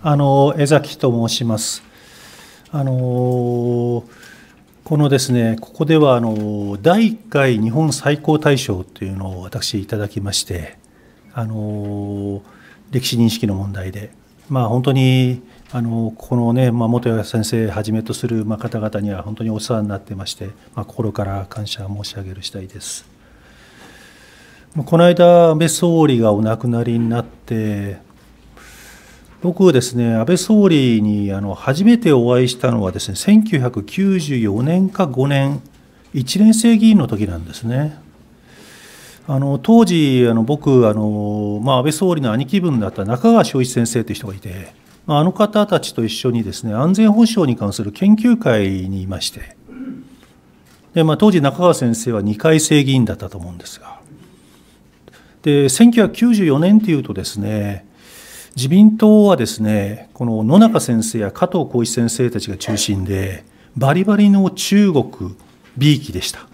あの江崎と申します。あのこのですねここではあの第1回日本最高大賞というのを私いただきましてあの歴史認識の問題でまあ本当にあのこのね、まあ、元谷先生はじめとする、まあ、方々には本当にお世話になってまして、まあ、心から感謝申し上げる次第です。この間安倍総理がお亡くなりになって僕ですね、安倍総理にあの初めてお会いしたのはですね、1994年か5年、1年生議員の時なんですね。あの当時、あの僕あの、まあ、安倍総理の兄貴分だった中川昭一先生という人がいて、まあ、あの方たちと一緒にですね安全保障に関する研究会にいまして、でまあ、当時、中川先生は2回生議員だったと思うんですが、で1994年というとですね、自民党はですねこの野中先生や加藤浩一先生たちが中心でバリバリの中国 B 期でした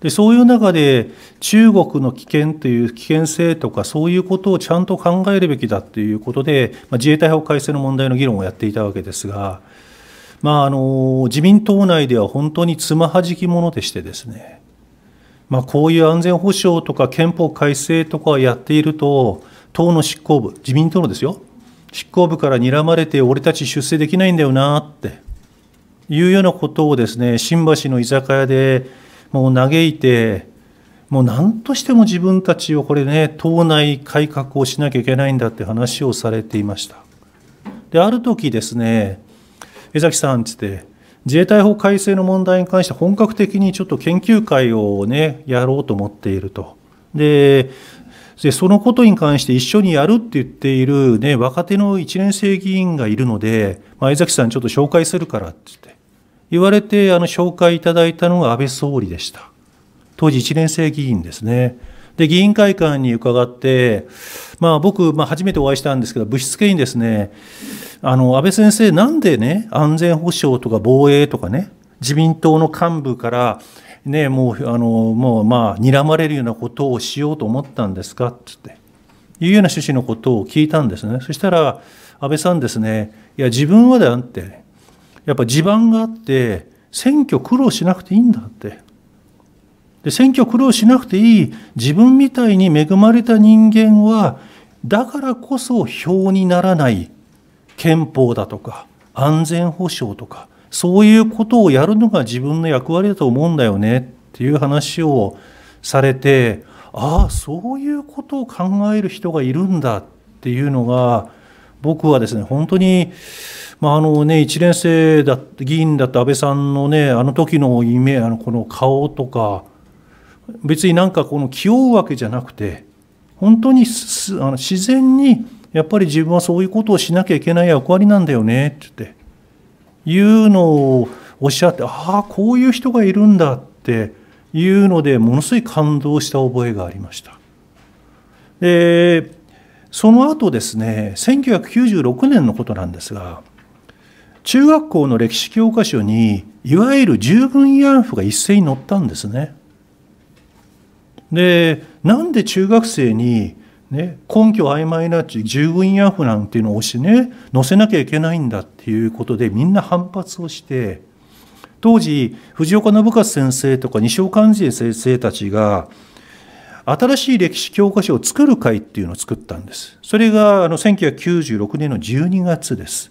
でそういう中で中国の危険という危険性とかそういうことをちゃんと考えるべきだということで、まあ、自衛隊法改正の問題の議論をやっていたわけですが、まあ、あの自民党内では本当につまはじきものでしてですね、まあ、こういう安全保障とか憲法改正とかやっていると党の執行部、自民党のですよ、執行部から睨まれて、俺たち出世できないんだよなっていうようなことをですね、新橋の居酒屋でもう嘆いて、もう何としても自分たちをこれね、党内改革をしなきゃいけないんだって話をされていました。で、ある時ですね、江崎さんつって、自衛隊法改正の問題に関して本格的にちょっと研究会をね、やろうと思っていると。で、でそのことに関して一緒にやるって言っている、ね、若手の1年生議員がいるので、まあ、江崎さんちょっと紹介するからって言って言われてあの紹介いただいたのが安倍総理でした当時1年生議員ですねで議員会館に伺って、まあ、僕、まあ、初めてお会いしたんですけどぶしつけにですねあの安倍先生なんでね安全保障とか防衛とかね自民党の幹部からね、もう、あの、もう、まあ、睨まれるようなことをしようと思ったんですかつって、いうような趣旨のことを聞いたんですね。そしたら、安倍さんですね、いや、自分はだって、やっぱ地盤があって、選挙苦労しなくていいんだって。で、選挙苦労しなくていい、自分みたいに恵まれた人間は、だからこそ票にならない憲法だとか、安全保障とか、そういうことをやるのが自分の役割だと思うんだよねっていう話をされてああそういうことを考える人がいるんだっていうのが僕はですね本当に、まああのね、1年生だ議員だった安倍さんのねあの時のイメあのこの顔とか別になんかこの気負うわけじゃなくて本当にあの自然にやっぱり自分はそういうことをしなきゃいけない役割なんだよねって言って。いうのをおっしゃってああこういう人がいるんだっていうのでものすごい感動した覚えがありました。でその後ですね1996年のことなんですが中学校の歴史教科書にいわゆる従軍慰安婦が一斉に載ったんですね。でなんで中学生にね、根拠曖昧な従軍慰安婦なんていうのを押しね載せなきゃいけないんだっていうことでみんな反発をして当時藤岡信勝先生とか西尾寛治先生たちが新しい歴史教科書を作る会っていうのを作ったんです。それがあの1996年の12月です。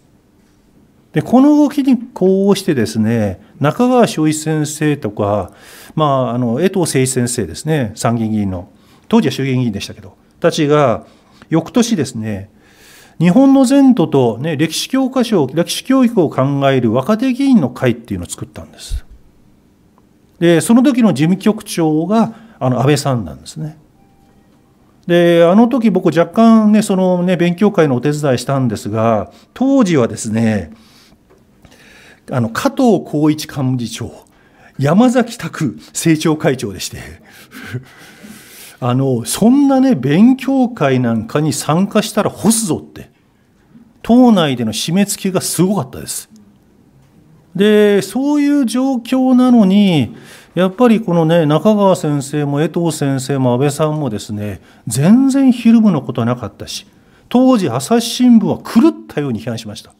でこの動きに呼応してですね中川昭一先生とか、まあ、あの江藤誠一先生ですね参議院議員の当時は衆議院議員でしたけどたちが、翌年ですね、日本の前途と、ね、歴史教科書、歴史教育を考える若手議員の会っていうのを作ったんです。で、その時の事務局長が、あの安倍さんなんですね。で、あの時僕若干ね、そのね、勉強会のお手伝いしたんですが、当時はですね、あの、加藤浩一幹事長、山崎拓政調会長でしてあのそんなね勉強会なんかに参加したら干すぞって党内での締め付けがすごかったです。でそういう状況なのにやっぱりこのね中川先生も江藤先生も安倍さんもですね全然ひるむのことはなかったし当時朝日新聞は狂ったように批判しました。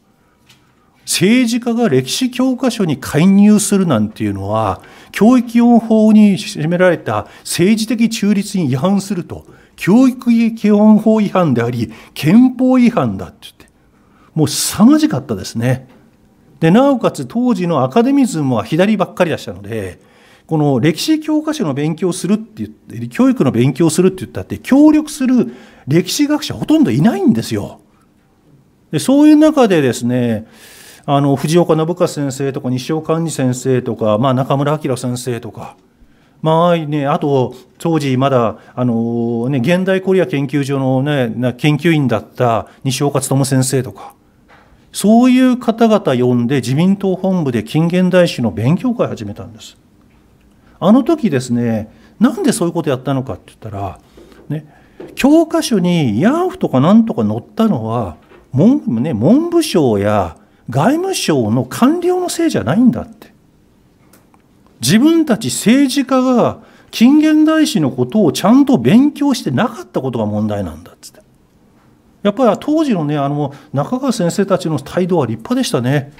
政治家が歴史教科書に介入するなんていうのは、教育基本法に示められた政治的中立に違反すると、教育基本法違反であり、憲法違反だって言って、もう凄まじかったですね。で、なおかつ当時のアカデミズムは左ばっかりでしたので、この歴史教科書の勉強するって言って、教育の勉強するって言ったって、協力する歴史学者ほとんどいないんですよ。でそういう中でですね、あの藤岡信香先生とか西尾寛二先生とか、まあ、中村明先生とか。まあね、あと当時まだあの、ね、現代コリア研究所の、ね、研究員だった西岡勉先生とかそういう方々呼んで自民党本部で近現代史の勉強会始めたんですあの時ですねなんでそういうことやったのかって言ったら、ね、教科書にヤーフとかなんとか載ったのは文,、ね、文部省や外務省の官僚のせいじゃないんだって。自分たち政治家が近現代史のことをちゃんと勉強してなかったことが問題なんだっつって。やっぱり当時のね、あの中川先生たちの態度は立派でしたね。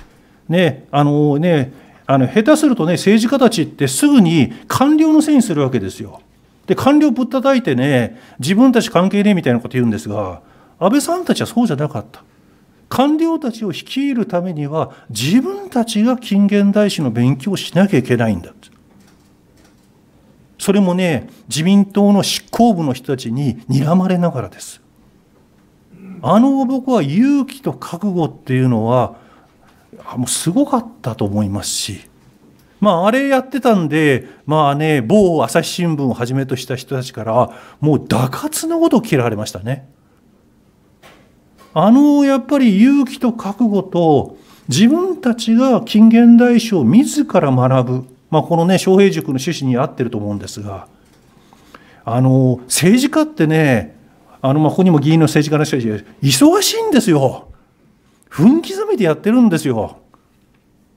ね、あのね、あの下手するとね、政治家たちってすぐに官僚のせいにするわけですよ。で、官僚ぶったたいてね、自分たち関係ねえみたいなこと言うんですが、安倍さんたちはそうじゃなかった。官僚たちを率いるためには自分たちが近現代史の勉強をしなきゃいけないんだそれもね自民党の執行部の人たちに睨まれながらですあの僕は勇気と覚悟っていうのはもうすごかったと思いますしまあ、あれやってたんで、まあね、某朝日新聞をはじめとした人たちから、もう打滑のことを嫌われましたね。あのやっぱり勇気と覚悟と自分たちが近現代史を自ら学ぶ、まあ、このね昌平塾の趣旨に合ってると思うんですがあの政治家ってねあのまあここにも議員の政治家の人たち忙しいんですよ分刻みでやってるんですよ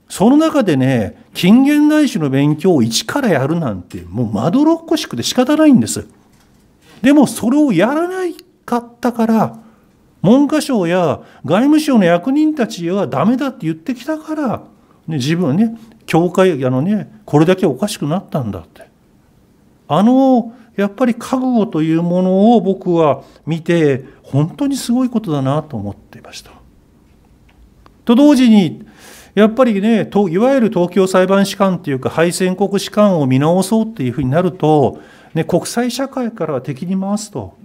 その中でね近現代史の勉強を一からやるなんてもうまどろっこしくて仕方ないんですでもそれをやらないかったから文科省や外務省の役人たちはダメだって言ってきたから、ね、自分ね教会あのねこれだけおかしくなったんだってあのやっぱり覚悟というものを僕は見て本当にすごいことだなと思っていました。と同時にやっぱりねいわゆる東京裁判士官っていうか敗戦国士官を見直そうっていうふうになると、ね、国際社会からは敵に回すと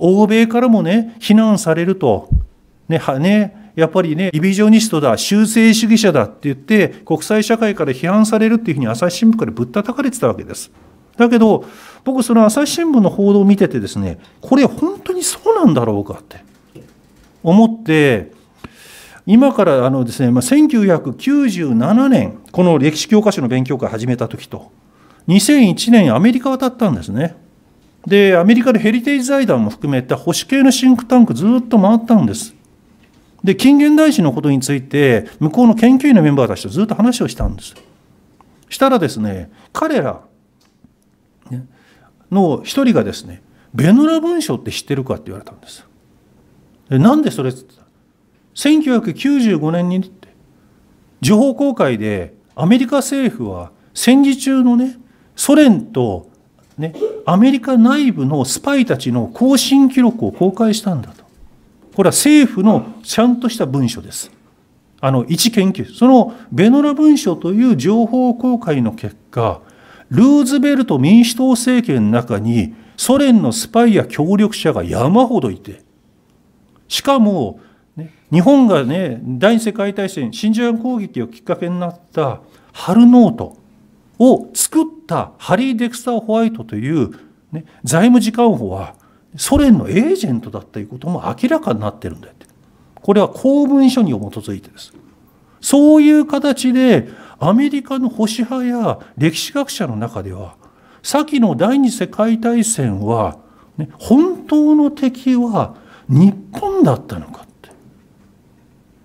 欧米からもね、非難されると、ね、はね、やっぱりね、リビジョニストだ、修正主義者だって言って、国際社会から批判されるっていうふうに朝日新聞からぶったたかれてたわけです。だけど、僕、その朝日新聞の報道を見ててですね、これ本当にそうなんだろうかって思って、今からあのですね、まあ、1997年、この歴史教科書の勉強会始めた時と、2001年アメリカ渡ったんですね。でアメリカでヘリテージ財団も含めた保守系のシンクタンクずっと回ったんですで近現代史のことについて向こうの研究員のメンバーたちとずっと話をしたんですしたらですね彼らの一人がですねベノラ文書って知ってるかって言われたんですでなんでそれって言った1995年にって情報公開でアメリカ政府は戦時中のねソ連とねアメリカ内部のスパイたちの更新記録を公開したんだと。これは政府のちゃんとした文書です。あの、一研究。そのベノラ文書という情報公開の結果、ルーズベルト民主党政権の中にソ連のスパイや協力者が山ほどいて、しかも、ね、日本がね、第二次世界大戦、真珠湾攻撃をきっかけになったハルノート、を作ったハリー・デクスター・ホワイトという、ね、財務次官補はソ連のエージェントだということも明らかになってるんだってこれは公文書に基づいてですそういう形でアメリカの保守派や歴史学者の中では先の第二次世界大戦は、ね、本当の敵は日本だったのかって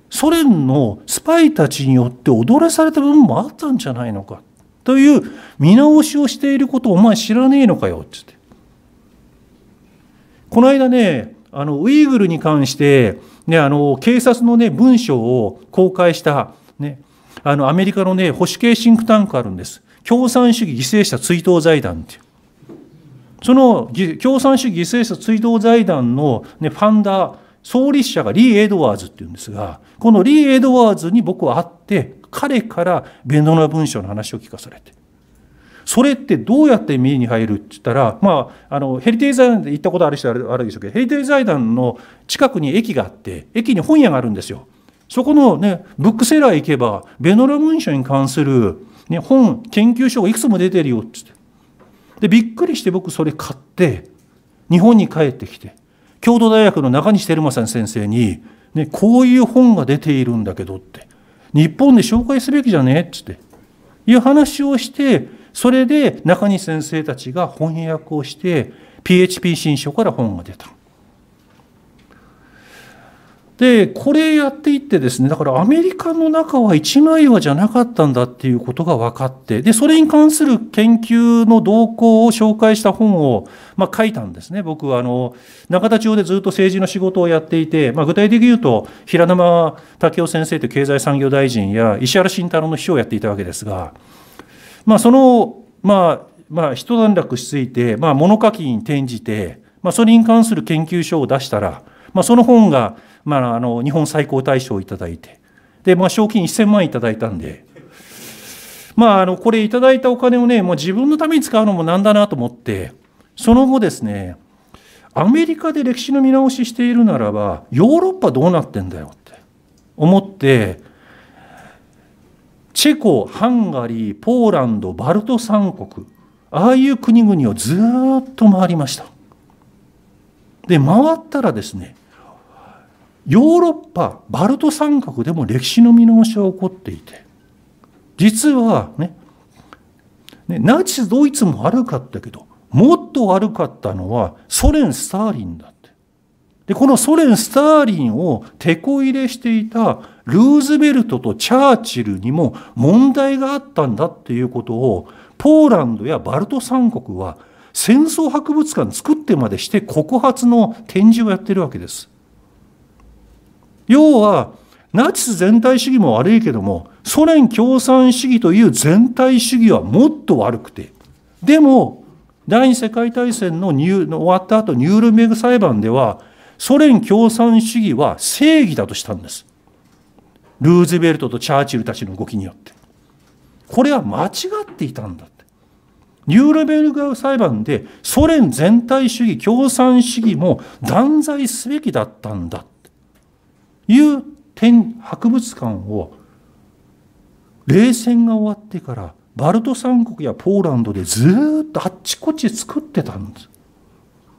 ソ連のスパイたちによって踊らされた部分もあったんじゃないのかってという見直しをしていることをお前知らねえのかよっ言ってこの間ねあのウイグルに関して、ね、あの警察の、ね、文書を公開した、ね、あのアメリカの、ね、保守系シンクタンクあるんです共産主義犠牲者追悼財団っていうその共産主義犠牲者追悼財団の、ね、ファンダー創立者がリー・エドワーズっていうんですがこのリー・エドワーズに僕は会って彼からベノの文章の話を聞かされて。それってどうやって身に入るって言ったら、まあ、あのヘリテイ財団で行ったことある人はあるでしょうけどヘリテイ財団の近くに駅があって駅に本屋があるんですよ。そこの、ね、ブックセラー行けばベノラ文書に関する、ね、本研究書がいくつも出てるよっつってでびっくりして僕それ買って日本に帰ってきて京都大学の中西照正先生に、ね「こういう本が出ているんだけど」って日本で紹介すべきじゃねえっつって、いう話をして、それで中西先生たちが翻訳をして、PHP 新書から本が出た。でこれやっていってですねだからアメリカの中は一枚岩じゃなかったんだっていうことが分かってでそれに関する研究の動向を紹介した本を、まあ、書いたんですね僕はあの中田町でずっと政治の仕事をやっていて、まあ、具体的に言うと平沼武雄先生という経済産業大臣や石原慎太郎の秘書をやっていたわけですが、まあ、その、まあまあ、一段落しついて、まあ、物書きに転じて、まあ、それに関する研究書を出したらまあ、その本が、まあ、あの日本最高大賞をいただいてで、まあ、賞金1000万いただいたんで、まあ、あのこれいただいたお金をねもう自分のために使うのもなんだなと思ってその後ですねアメリカで歴史の見直ししているならばヨーロッパどうなってんだよって思ってチェコハンガリーポーランドバルト三国ああいう国々をずっと回りましたで回ったらですねヨーロッパバルト三国でも歴史の見直しは起こっていて実はねねナチスドイツも悪かったけどもっと悪かったのはソ連スターリンだって。でこのソ連スターリンをてこ入れしていたルーズベルトとチャーチルにも問題があったんだっていうことをポーランドやバルト三国は戦争博物館作ってまでして告発の展示をやってるわけです。要はナチス全体主義も悪いけどもソ連共産主義という全体主義はもっと悪くてでも第二次世界大戦の終わった後ニュールンベグ裁判ではソ連共産主義は正義だとしたんですルーズベルトとチャーチルたちの動きによってこれは間違っていたんだってニュールベルグ裁判でソ連全体主義共産主義も断罪すべきだったんだいう天博物館を冷戦が終わってからバルト三国やポーランドでずっとあっちこっち作ってたんです。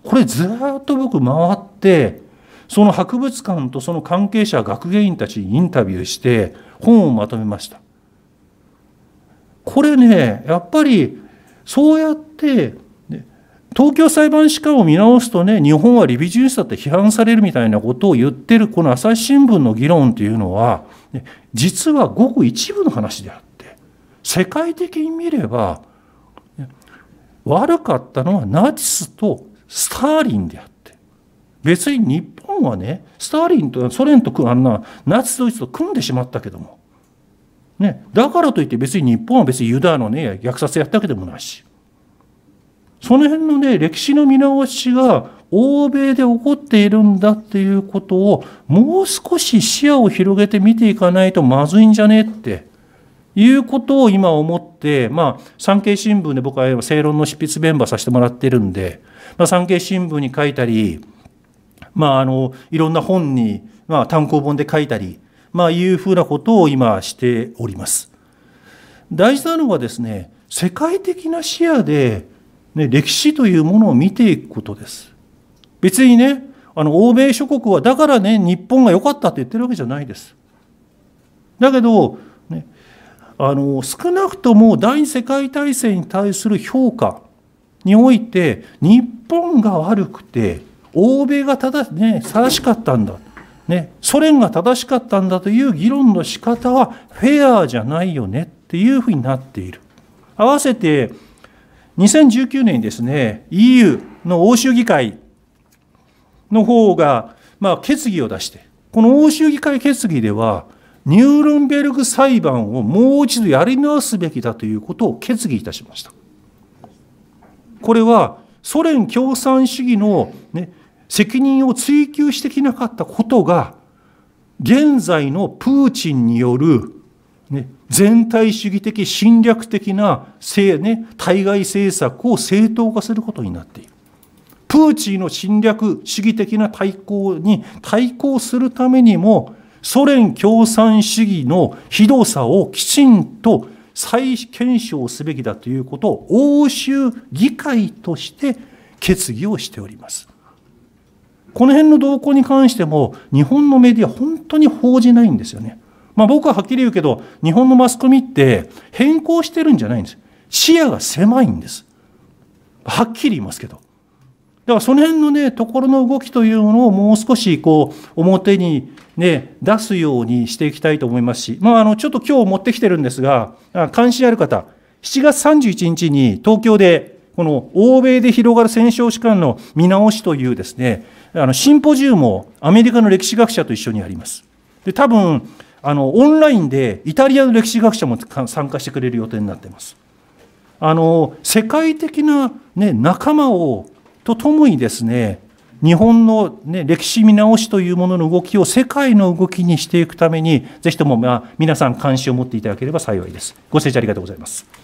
これずっと僕回ってその博物館とその関係者学芸員たちにインタビューして本をまとめました。これねやっぱりそうやって東京裁判士官を見直すとね、日本はリビジネスだって批判されるみたいなことを言ってる、この朝日新聞の議論というのは、実はごく一部の話であって、世界的に見れば、悪かったのはナチスとスターリンであって、別に日本はね、スターリンとソ連とあんなナチスドイツと組んでしまったけども、ね、だからといって別に日本は別にユダのね、虐殺やったわけでもないし。その辺のね歴史の見直しが欧米で起こっているんだっていうことをもう少し視野を広げて見ていかないとまずいんじゃねっていうことを今思ってまあ産経新聞で僕は正論の執筆メンバーさせてもらってるんで、まあ、産経新聞に書いたりまああのいろんな本に、まあ、単行本で書いたりまあいうふうなことを今しております。大事なのはですね世界的な視野でね、歴史というものを見ていくことです。別にね、あの欧米諸国はだからね、日本が良かったって言ってるわけじゃないです。だけど、ね、あの少なくとも第二次世界大戦に対する評価において、日本が悪くて、欧米が正,、ね、正しかったんだ、ね、ソ連が正しかったんだという議論の仕方はフェアじゃないよねっていうふうになっている。合わせて2019年にですね EU の欧州議会の方が、まあ、決議を出してこの欧州議会決議ではニュールンベルグ裁判をもう一度やり直すべきだということを決議いたしました。これはソ連共産主義の、ね、責任を追及してきなかったことが現在のプーチンによるね、全体主義的侵略的な、ね、対外政策を正当化することになっている。プーチンの侵略主義的な対抗に対抗するためにも、ソ連共産主義のひどさをきちんと再検証すべきだということを欧州議会として決議をしております。この辺の動向に関しても、日本のメディア、本当に報じないんですよね。まあ、僕ははっきり言うけど、日本のマスコミって変更してるんじゃないんです。視野が狭いんです。はっきり言いますけど。だからその辺のね、ところの動きというものをもう少しこう、表にね、出すようにしていきたいと思いますし、まあ、あの、ちょっと今日持ってきてるんですが、関心ある方、7月31日に東京で、この欧米で広がる戦勝史観の見直しというですね、あの、シンポジウムをアメリカの歴史学者と一緒にやります。で、多分、あのオンラインでイタリアの歴史学者も参加してくれる予定になっています。あの世界的な、ね、仲間をとともにですね日本の、ね、歴史見直しというものの動きを世界の動きにしていくためにぜひとも、まあ、皆さん関心を持っていただければ幸いです。ご清聴ありがとうございます。